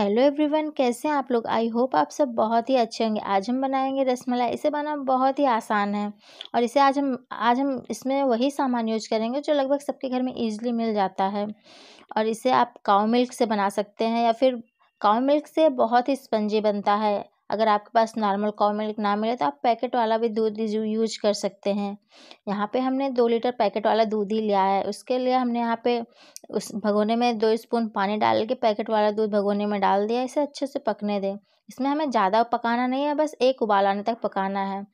hello everyone कैसे हैं आप लोग आई होप आप सब बहुत ही अच्छे होंगे आज हम बनाएंगे रसमलाई इसे बनाना बहुत ही आसान है और इसे आज हम आज हम इसमें वही सामान यूज करेंगे जो लगभग सबके घर में इजीली मिल जाता है और इसे आप काव मिल्क से बना सकते हैं या फिर काओ मिल्क से बहुत ही स्पंजी बनता है अगर आपके पास नॉर्मल कॉ मिल्क ना मिले तो आप पैकेट वाला भी दूध यूज कर सकते हैं यहाँ पे हमने दो लीटर पैकेट वाला दूध ही लिया है उसके लिए हमने यहाँ पे उस भगोने में दो स्पून पानी डाल के पैकेट वाला दूध भगोने में डाल दिया इसे अच्छे से पकने दें इसमें हमें ज़्यादा पकाना नहीं है बस एक उबाल आने तक पकाना है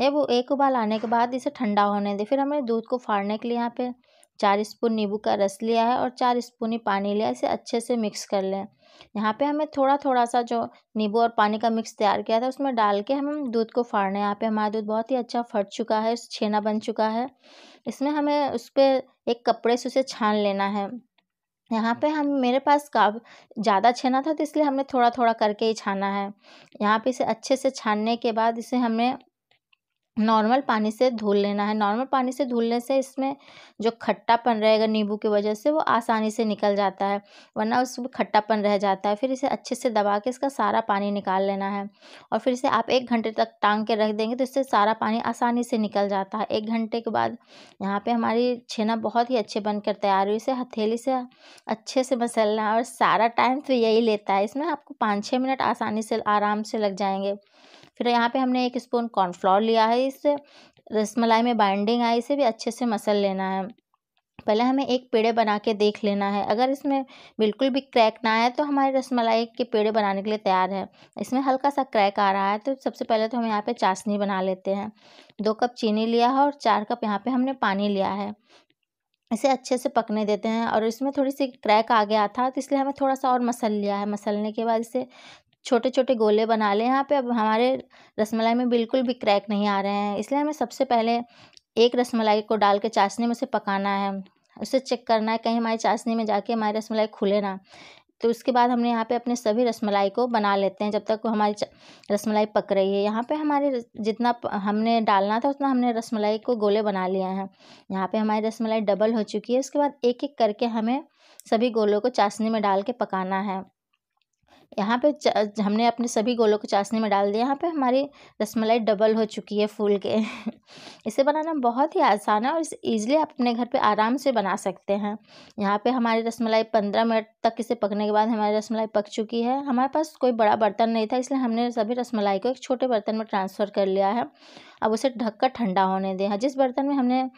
जब वो एक उबाल आने के बाद इसे ठंडा होने दें फिर हमें दूध को फाड़ने के लिए यहाँ पर चार स्पून नींबू का रस लिया है और चार स्पून ही पानी लिया इसे अच्छे से मिक्स कर लें यहाँ पे हमें थोड़ा थोड़ा सा जो नींबू और पानी का मिक्स तैयार किया था उसमें डाल के हम दूध को फाड़ना है यहाँ पे हमारा दूध बहुत ही अच्छा फट चुका है छेना बन चुका है इसमें हमें उस पर एक कपड़े से उसे छान लेना है यहाँ पे हम मेरे पास का ज़्यादा छेना था तो इसलिए हमने थोड़ा थोड़ा करके ही छाना है यहाँ पे इसे अच्छे से छानने के बाद इसे हमने नॉर्मल पानी से धुल लेना है नॉर्मल पानी से धुलने से इसमें जो खट्टापन रहेगा नींबू की वजह से वो आसानी से निकल जाता है वरना उसमें खट्टापन रह जाता है फिर इसे अच्छे से दबा के इसका सारा पानी निकाल लेना है और फिर इसे आप एक घंटे तक टांग के रख देंगे तो इससे सारा पानी आसानी से निकल जाता है एक घंटे के बाद यहाँ पर हमारी छेना बहुत ही अच्छे बनकर तैयार हुई इसे हथेली से अच्छे से मसलना है और सारा टाइम तो यही लेता है इसमें आपको पाँच छः मिनट आसानी से आराम से लग जाएंगे फिर यहाँ पे हमने एक स्पून कॉर्नफ्लोर लिया है इस रसमलाई में बाइंडिंग आई इसे भी अच्छे से मसल लेना है पहले हमें एक पेड़े बना के देख लेना है अगर इसमें बिल्कुल भी क्रैक ना आए तो हमारे रसमलाई के पेड़े बनाने के लिए तैयार है इसमें हल्का सा क्रैक आ रहा है तो सबसे पहले तो हम यहाँ पे चाशनी बना लेते हैं दो कप चीनी लिया है और चार कप यहाँ पे हमने पानी लिया है इसे अच्छे से पकने देते हैं और इसमें थोड़ी सी क्रैक आ गया था तो इसलिए हमें थोड़ा सा और मसल लिया है मसलने के बाद इसे छोटे छोटे गोले बना लें यहाँ पे अब हमारे रसमलाई में बिल्कुल भी क्रैक नहीं आ रहे हैं इसलिए हमें सबसे पहले एक रसमलाई को डाल के चाशनी में से पकाना है उसे चेक करना है कहीं हमारी चाशनी में जाके हमारी रसमलाई खुले ना तो उसके बाद हमने यहाँ पे अपने सभी रसमलाई को बना लेते हैं जब तक हमारी रसमलाई पक रही है यहाँ पे हमारे जितना हमने डालना था उतना हमने रसमलाई को गोले बना लिए हैं यहाँ पे हमारी रसमलाई डबल हो चुकी है उसके बाद एक एक करके हमें सभी गोलों को चाशनी में डाल के पकाना है यहाँ पे हमने अपने सभी गोलों को चाशनी में डाल दिया यहाँ पे हमारी रसमलाई डबल हो चुकी है फूल के इसे बनाना बहुत ही आसान है और इसे ईजिली आप अपने घर पे आराम से बना सकते हैं यहाँ पे हमारी रसमलाई पंद्रह मिनट तक इसे पकने के बाद हमारी रसमलाई पक चुकी है हमारे पास कोई बड़ा बर्तन नहीं था इसलिए हमने सभी रसमलाई को एक छोटे बर्तन में ट्रांसफ़र कर लिया है अब उसे ढककर ठंडा होने दें हाँ, जिस बर्तन में हमने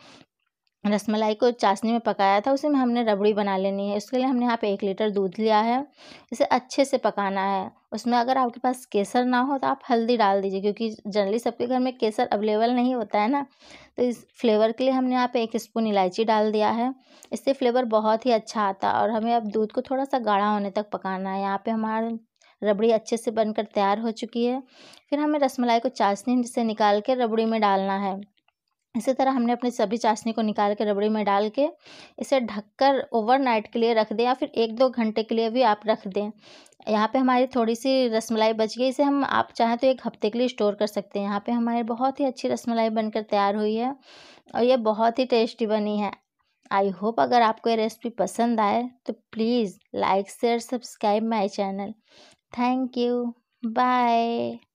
रसमलाई को चाशनी में पकाया था उसमें में हमने रबड़ी बना लेनी है उसके लिए हमने यहाँ पे एक लीटर दूध लिया है इसे अच्छे से पकाना है उसमें अगर आपके पास केसर ना हो तो आप हल्दी डाल दीजिए क्योंकि जनरली सबके घर में केसर अवेलेबल नहीं होता है ना तो इस फ्लेवर के लिए हमने यहाँ पे एक स्पून इलायची डाल दिया है इससे फ्लेवर बहुत ही अच्छा आता और हमें अब दूध को थोड़ा सा गाढ़ा होने तक पकाना है यहाँ पर हमारे रबड़ी अच्छे से बनकर तैयार हो चुकी है फिर हमें रसमलाई को चाशनी से निकाल के रबड़ी में डालना है इसी तरह हमने अपनी सभी चाशनी को निकाल के रबड़ी में डाल के इसे ढककर ओवरनाइट के लिए रख दें या फिर एक दो घंटे के लिए भी आप रख दें यहाँ पे हमारी थोड़ी सी रसमलाई बच गई इसे हम आप चाहें तो एक हफ्ते के लिए स्टोर कर सकते हैं यहाँ पे हमारी बहुत ही अच्छी रसमलाई बनकर तैयार हुई है और ये बहुत ही टेस्टी बनी है आई होप अगर आपको ये रेसिपी पसंद आए तो please like share subscribe my channel thank you bye